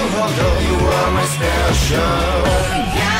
Although you are my special. yeah.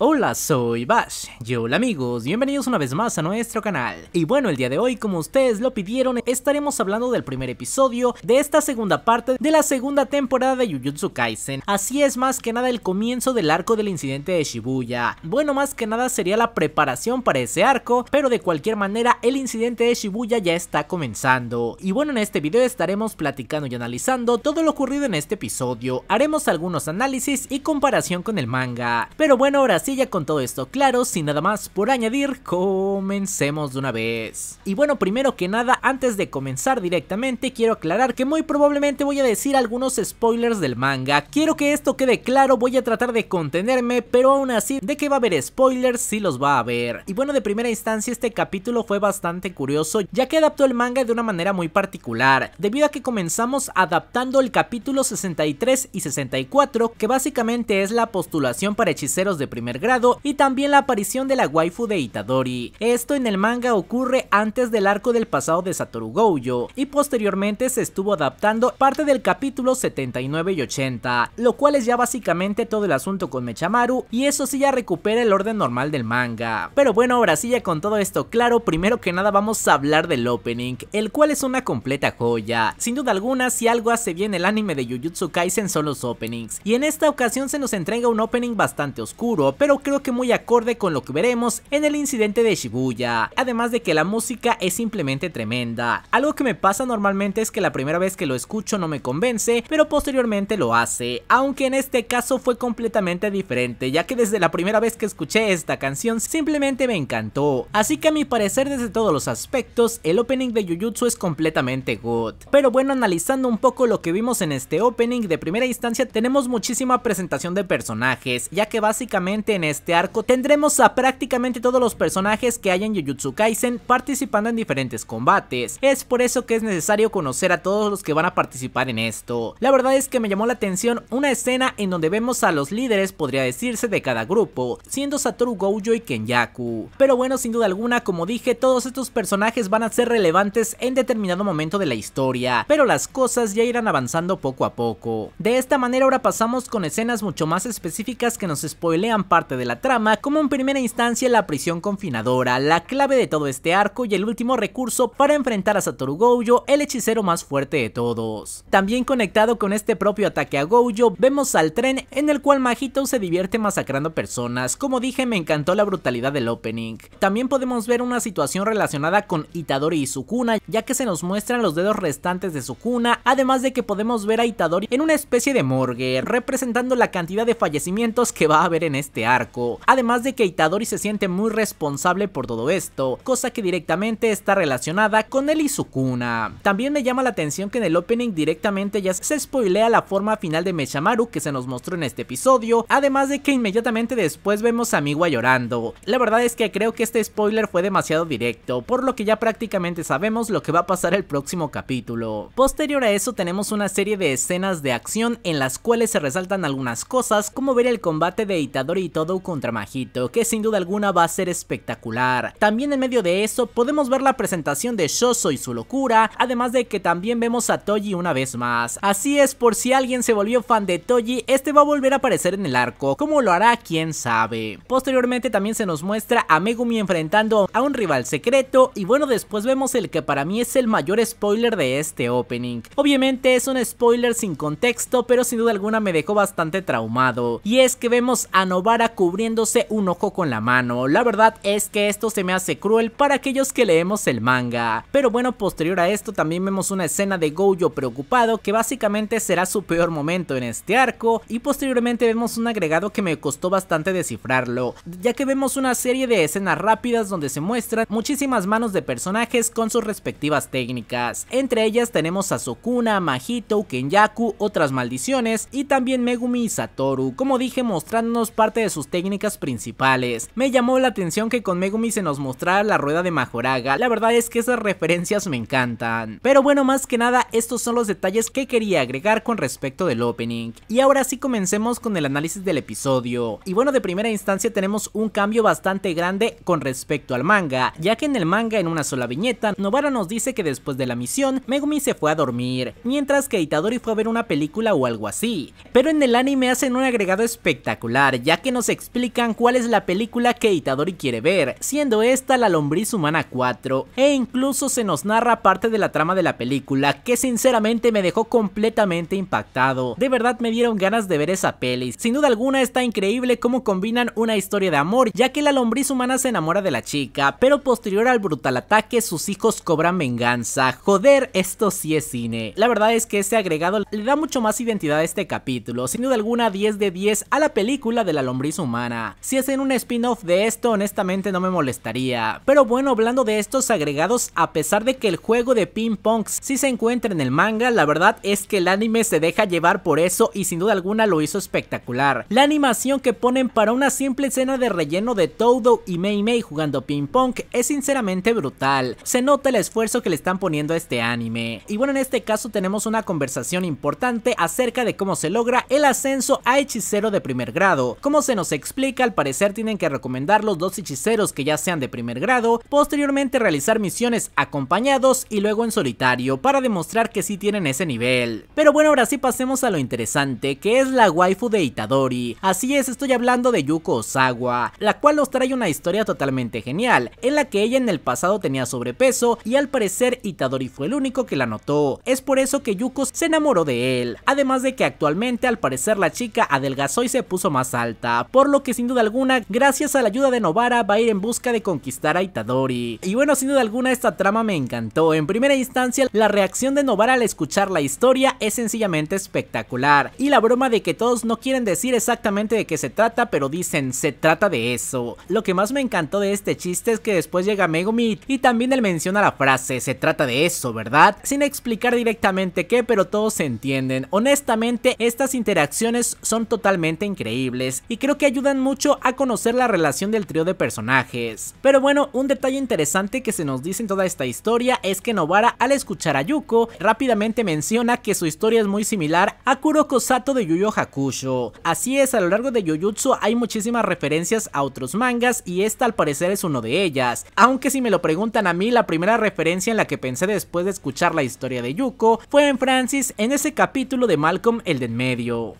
Hola, soy Bash. Y hola amigos, bienvenidos una vez más a nuestro canal. Y bueno, el día de hoy, como ustedes lo pidieron, estaremos hablando del primer episodio de esta segunda parte de la segunda temporada de Jujutsu Kaisen. Así es más que nada el comienzo del arco del incidente de Shibuya. Bueno, más que nada sería la preparación para ese arco, pero de cualquier manera el incidente de Shibuya ya está comenzando. Y bueno, en este video estaremos platicando y analizando todo lo ocurrido en este episodio. Haremos algunos análisis y comparación con el manga. Pero bueno, ahora sí ya con todo esto claro, sin nada más por añadir, comencemos de una vez. Y bueno, primero que nada, antes de comenzar directamente, quiero aclarar que muy probablemente voy a decir algunos spoilers del manga. Quiero que esto quede claro, voy a tratar de contenerme, pero aún así, de que va a haber spoilers, sí los va a haber. Y bueno, de primera instancia, este capítulo fue bastante curioso, ya que adaptó el manga de una manera muy particular, debido a que comenzamos adaptando el capítulo 63 y 64, que básicamente es la postulación para hechiceros de primer grado y también la aparición de la waifu de Itadori. Esto en el manga ocurre antes del arco del pasado de Satoru Gojo y posteriormente se estuvo adaptando parte del capítulo 79 y 80, lo cual es ya básicamente todo el asunto con Mechamaru y eso sí ya recupera el orden normal del manga. Pero bueno, ahora sí ya con todo esto claro, primero que nada vamos a hablar del opening, el cual es una completa joya. Sin duda alguna, si algo hace bien el anime de Jujutsu Kaisen son los openings, y en esta ocasión se nos entrega un opening bastante oscuro, pero creo que muy acorde con lo que veremos en el incidente de Shibuya, además de que la música es simplemente tremenda. Algo que me pasa normalmente es que la primera vez que lo escucho no me convence, pero posteriormente lo hace, aunque en este caso fue completamente diferente, ya que desde la primera vez que escuché esta canción simplemente me encantó. Así que a mi parecer desde todos los aspectos, el opening de Jujutsu es completamente good. Pero bueno, analizando un poco lo que vimos en este opening, de primera instancia tenemos muchísima presentación de personajes, ya que básicamente en este arco tendremos a prácticamente todos los personajes que hay en Jujutsu Kaisen participando en diferentes combates. Es por eso que es necesario conocer a todos los que van a participar en esto. La verdad es que me llamó la atención una escena en donde vemos a los líderes, podría decirse, de cada grupo, siendo Satoru Gojo y Kenyaku. Pero bueno, sin duda alguna, como dije, todos estos personajes van a ser relevantes en determinado momento de la historia, pero las cosas ya irán avanzando poco a poco. De esta manera ahora pasamos con escenas mucho más específicas que nos spoilean parte de la trama, como en primera instancia la prisión confinadora, la clave de todo este arco y el último recurso para enfrentar a Satoru Gojo, el hechicero más fuerte de todos. También conectado con este propio ataque a Gojo, vemos al tren en el cual Majito se divierte masacrando personas, como dije me encantó la brutalidad del opening. También podemos ver una situación relacionada con Itadori y Sukuna, ya que se nos muestran los dedos restantes de Sukuna, además de que podemos ver a Itadori en una especie de morgue, representando la cantidad de fallecimientos que va a haber en este arco. Además de que Itadori se siente muy responsable por todo esto, cosa que directamente está relacionada con él y su cuna. También me llama la atención que en el opening directamente ya se spoilea la forma final de Meshamaru que se nos mostró en este episodio, además de que inmediatamente después vemos a Miwa llorando. La verdad es que creo que este spoiler fue demasiado directo, por lo que ya prácticamente sabemos lo que va a pasar el próximo capítulo. Posterior a eso tenemos una serie de escenas de acción en las cuales se resaltan algunas cosas como ver el combate de Itadori y todo contra Majito, que sin duda alguna va a ser espectacular. También en medio de eso podemos ver la presentación de Shoso y su locura, además de que también vemos a Toji una vez más. Así es, por si alguien se volvió fan de Toji, este va a volver a aparecer en el arco, como lo hará quién sabe. Posteriormente también se nos muestra a Megumi enfrentando a un rival secreto y bueno después vemos el que para mí es el mayor spoiler de este opening. Obviamente es un spoiler sin contexto pero sin duda alguna me dejó bastante traumado y es que vemos a Novara cubriéndose un ojo con la mano. La verdad es que esto se me hace cruel para aquellos que leemos el manga. Pero bueno, posterior a esto también vemos una escena de Gojo preocupado que básicamente será su peor momento en este arco y posteriormente vemos un agregado que me costó bastante descifrarlo, ya que vemos una serie de escenas rápidas donde se muestran muchísimas manos de personajes con sus respectivas técnicas. Entre ellas tenemos a Sukuna, Mahito, Kenyaku, otras maldiciones y también Megumi y Satoru, como dije mostrándonos parte de sus técnicas principales. Me llamó la atención que con Megumi se nos mostrara la rueda de Majoraga, la verdad es que esas referencias me encantan. Pero bueno, más que nada, estos son los detalles que quería agregar con respecto del opening. Y ahora sí comencemos con el análisis del episodio. Y bueno, de primera instancia tenemos un cambio bastante grande con respecto al manga, ya que en el manga en una sola viñeta, Novara nos dice que después de la misión, Megumi se fue a dormir, mientras que Itadori fue a ver una película o algo así. Pero en el anime hacen un agregado espectacular, ya que nos explican cuál es la película que Itadori quiere ver, siendo esta La Lombriz Humana 4, e incluso se nos narra parte de la trama de la película, que sinceramente me dejó completamente impactado. De verdad me dieron ganas de ver esa peli. Sin duda alguna está increíble cómo combinan una historia de amor, ya que la lombriz humana se enamora de la chica, pero posterior al brutal ataque sus hijos cobran venganza. Joder, esto sí es cine. La verdad es que ese agregado le da mucho más identidad a este capítulo, sin duda alguna 10 de 10 a la película de la lombriz humana. Si hacen un spin-off de esto, honestamente no me molestaría. Pero bueno, hablando de estos agregados, a pesar de que el juego de ping pong sí se encuentra en el manga, la verdad es que el anime se deja llevar por eso y sin duda alguna lo hizo espectacular. La animación que ponen para una simple escena de relleno de Todo y Mei Mei jugando ping pong es sinceramente brutal. Se nota el esfuerzo que le están poniendo a este anime. Y bueno, en este caso tenemos una conversación importante acerca de cómo se logra el ascenso a hechicero de primer grado. Como se nos se explica, al parecer tienen que recomendar los dos hechiceros que ya sean de primer grado, posteriormente realizar misiones acompañados y luego en solitario, para demostrar que sí tienen ese nivel. Pero bueno, ahora sí pasemos a lo interesante, que es la waifu de Itadori. Así es, estoy hablando de Yuko Osawa, la cual nos trae una historia totalmente genial, en la que ella en el pasado tenía sobrepeso y al parecer Itadori fue el único que la notó. Es por eso que Yuko se enamoró de él, además de que actualmente al parecer la chica adelgazó y se puso más alta, por lo que sin duda alguna, gracias a la ayuda de Novara, va a ir en busca de conquistar a Itadori. Y bueno, sin duda alguna esta trama me encantó. En primera instancia, la reacción de Novara al escuchar la historia es sencillamente espectacular. Y la broma de que todos no quieren decir exactamente de qué se trata, pero dicen, se trata de eso. Lo que más me encantó de este chiste es que después llega Megumi y también él menciona la frase, se trata de eso, ¿verdad? Sin explicar directamente qué, pero todos se entienden. Honestamente, estas interacciones son totalmente increíbles y creo que ayudan mucho a conocer la relación del trío de personajes. Pero bueno, un detalle interesante que se nos dice en toda esta historia es que Novara al escuchar a Yuko rápidamente menciona que su historia es muy similar a Kuroko Sato de Yuyo Hakusho. Así es, a lo largo de Yoyutsu hay muchísimas referencias a otros mangas y esta al parecer es uno de ellas. Aunque si me lo preguntan a mí, la primera referencia en la que pensé después de escuchar la historia de Yuko fue en Francis en ese capítulo de Malcolm el de en medio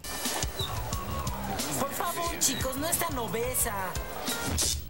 chicos, no es tan obesa.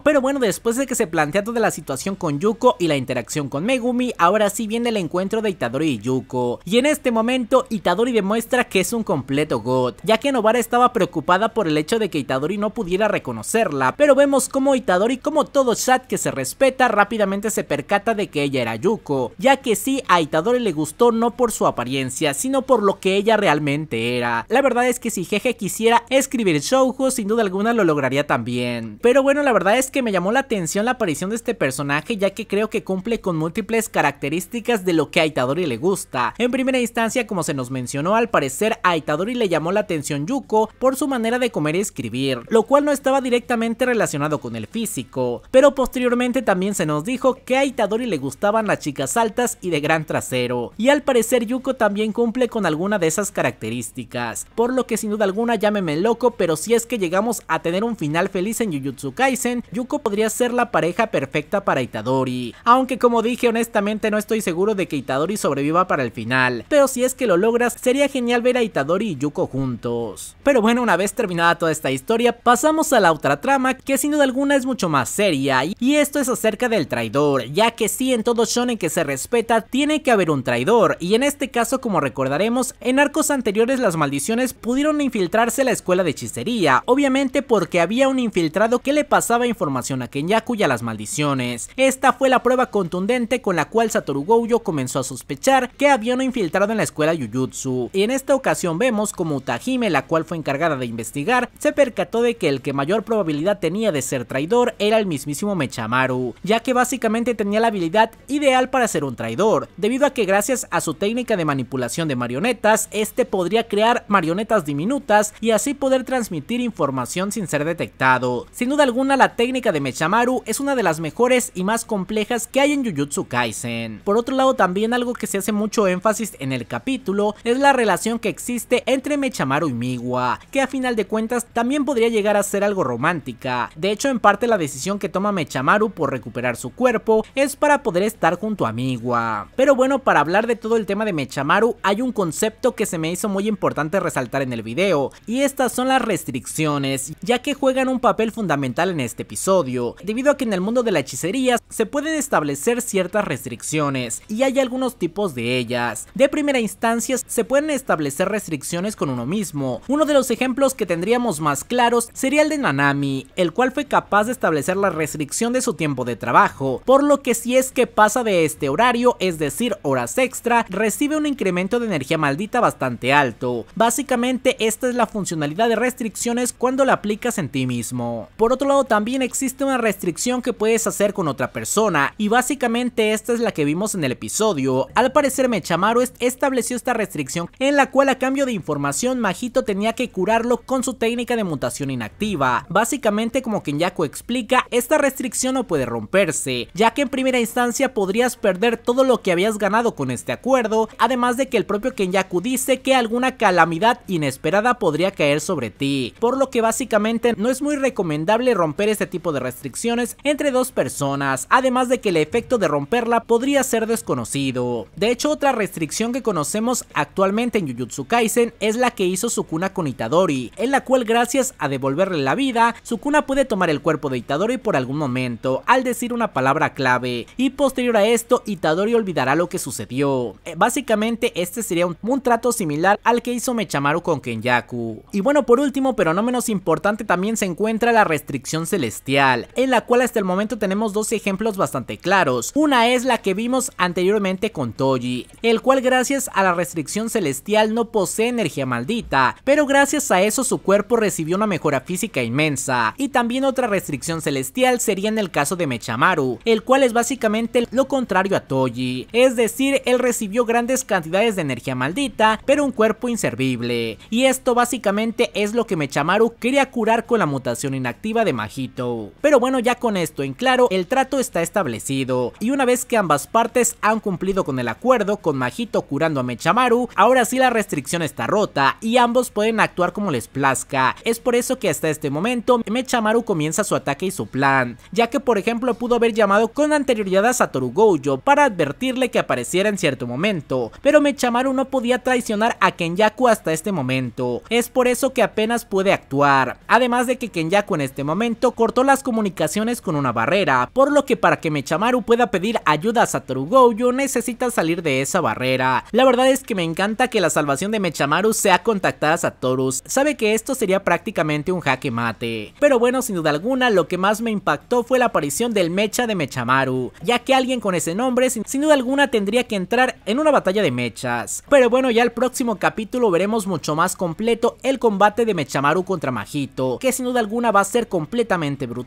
Pero bueno, después de que se plantea toda la situación con Yuko y la interacción con Megumi, ahora sí viene el encuentro de Itadori y Yuko. Y en este momento, Itadori demuestra que es un completo god, ya que Novara estaba preocupada por el hecho de que Itadori no pudiera reconocerla, pero vemos como Itadori, como todo chat que se respeta, rápidamente se percata de que ella era Yuko, ya que sí, a Itadori le gustó no por su apariencia, sino por lo que ella realmente era. La verdad es que si Jeje quisiera escribir Shoujo, sin duda alguna lo lograría también. Pero bueno, la verdad es que me llamó la atención la aparición de este personaje ya que creo que cumple con múltiples características de lo que a Itadori le gusta. En primera instancia, como se nos mencionó, al parecer a Itadori le llamó la atención Yuko por su manera de comer y escribir, lo cual no estaba directamente relacionado con el físico, pero posteriormente también se nos dijo que a Itadori le gustaban las chicas altas y de gran trasero, y al parecer Yuko también cumple con alguna de esas características, por lo que sin duda alguna llámeme loco, pero si es que llegamos a tener un final feliz en Jujutsu Kaisen, Yuko podría ser la pareja perfecta para Itadori. Aunque como dije honestamente no estoy seguro de que Itadori sobreviva para el final, pero si es que lo logras sería genial ver a Itadori y Yuko juntos. Pero bueno, una vez terminada toda esta historia, pasamos a la otra trama que sin duda alguna es mucho más seria y esto es acerca del traidor, ya que sí en todo shonen que se respeta tiene que haber un traidor y en este caso como recordaremos en arcos anteriores las maldiciones pudieron infiltrarse a la escuela de hechicería, obviamente porque había un infiltrado que le pasaba información a Kenyaku y a las maldiciones. Esta fue la prueba contundente con la cual Satoru Gojo comenzó a sospechar que había uno infiltrado en la escuela Yujutsu. Y en esta ocasión vemos como Utahime, la cual fue encargada de investigar, se percató de que el que mayor probabilidad tenía de ser traidor era el mismísimo Mechamaru, ya que básicamente tenía la habilidad ideal para ser un traidor, debido a que gracias a su técnica de manipulación de marionetas, este podría crear marionetas diminutas y así poder transmitir información sin ser detectado. Sin duda alguna la técnica de Mechamaru es una de las mejores y más complejas que hay en Jujutsu Kaisen. Por otro lado también algo que se hace mucho énfasis en el capítulo es la relación que existe entre Mechamaru y Miwa, que a final de cuentas también podría llegar a ser algo romántica. De hecho en parte la decisión que toma Mechamaru por recuperar su cuerpo es para poder estar junto a Miwa. Pero bueno para hablar de todo el tema de Mechamaru hay un concepto que se me hizo muy importante resaltar en el video y estas son las restricciones ya que juegan un papel fundamental en este episodio odio, debido a que en el mundo de la hechicería se pueden establecer ciertas restricciones y hay algunos tipos de ellas. De primera instancia se pueden establecer restricciones con uno mismo. Uno de los ejemplos que tendríamos más claros sería el de Nanami, el cual fue capaz de establecer la restricción de su tiempo de trabajo, por lo que si es que pasa de este horario, es decir, horas extra, recibe un incremento de energía maldita bastante alto. Básicamente esta es la funcionalidad de restricciones cuando la aplicas en ti mismo. Por otro lado también existe existe una restricción que puedes hacer con otra persona y básicamente esta es la que vimos en el episodio. Al parecer Mechamaru estableció esta restricción en la cual a cambio de información Majito tenía que curarlo con su técnica de mutación inactiva. Básicamente como Kenyaku explica, esta restricción no puede romperse, ya que en primera instancia podrías perder todo lo que habías ganado con este acuerdo, además de que el propio Kenyaku dice que alguna calamidad inesperada podría caer sobre ti, por lo que básicamente no es muy recomendable romper este tipo de restricciones entre dos personas, además de que el efecto de romperla podría ser desconocido. De hecho, otra restricción que conocemos actualmente en Jujutsu Kaisen es la que hizo Sukuna con Itadori, en la cual gracias a devolverle la vida, Sukuna puede tomar el cuerpo de Itadori por algún momento, al decir una palabra clave, y posterior a esto, Itadori olvidará lo que sucedió. Eh, básicamente, este sería un, un trato similar al que hizo Mechamaru con Kenyaku. Y bueno, por último, pero no menos importante, también se encuentra la restricción celestial en la cual hasta el momento tenemos dos ejemplos bastante claros. Una es la que vimos anteriormente con Toji, el cual gracias a la restricción celestial no posee energía maldita, pero gracias a eso su cuerpo recibió una mejora física inmensa. Y también otra restricción celestial sería en el caso de Mechamaru, el cual es básicamente lo contrario a Toji, es decir, él recibió grandes cantidades de energía maldita, pero un cuerpo inservible. Y esto básicamente es lo que Mechamaru quería curar con la mutación inactiva de Majito. Pero bueno, ya con esto en claro, el trato está establecido, y una vez que ambas partes han cumplido con el acuerdo, con Majito curando a Mechamaru, ahora sí la restricción está rota, y ambos pueden actuar como les plazca. Es por eso que hasta este momento, Mechamaru comienza su ataque y su plan, ya que por ejemplo pudo haber llamado con anterioridad a Satoru Gojo para advertirle que apareciera en cierto momento, pero Mechamaru no podía traicionar a Kenyaku hasta este momento, es por eso que apenas puede actuar, además de que Kenyaku en este momento cortó la las comunicaciones con una barrera, por lo que para que Mechamaru pueda pedir ayuda a Satoru Gojo necesita salir de esa barrera. La verdad es que me encanta que la salvación de Mechamaru sea Contactada a Torus. sabe que esto sería prácticamente un jaque mate. Pero bueno, sin duda alguna, lo que más me impactó fue la aparición del mecha de Mechamaru, ya que alguien con ese nombre sin, sin duda alguna tendría que entrar en una batalla de mechas. Pero bueno, ya el próximo capítulo veremos mucho más completo el combate de Mechamaru contra Majito, que sin duda alguna va a ser completamente brutal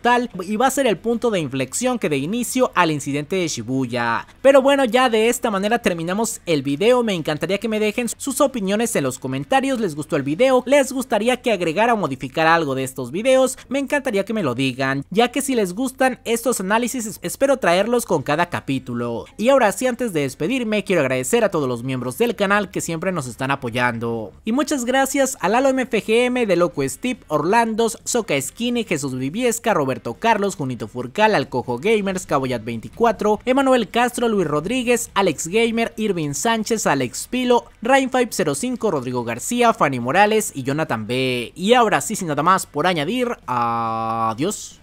y va a ser el punto de inflexión que de inicio al incidente de Shibuya. Pero bueno, ya de esta manera terminamos el video, me encantaría que me dejen sus opiniones en los comentarios, les gustó el video, les gustaría que agregara o modificara algo de estos videos, me encantaría que me lo digan, ya que si les gustan estos análisis espero traerlos con cada capítulo. Y ahora sí, antes de despedirme, quiero agradecer a todos los miembros del canal que siempre nos están apoyando. Y muchas gracias a Lalo MFGM, de Loco Steve, Orlandos, Soca Skinny, Jesús Viviesca, Roberto Carlos, Junito Furcal, Alcojo Gamers, Caboyat24, Emanuel Castro, Luis Rodríguez, Alex Gamer, Irving Sánchez, Alex Pilo, Rain505, Rodrigo García, Fanny Morales y Jonathan B. Y ahora sí, sin nada más por añadir, adiós.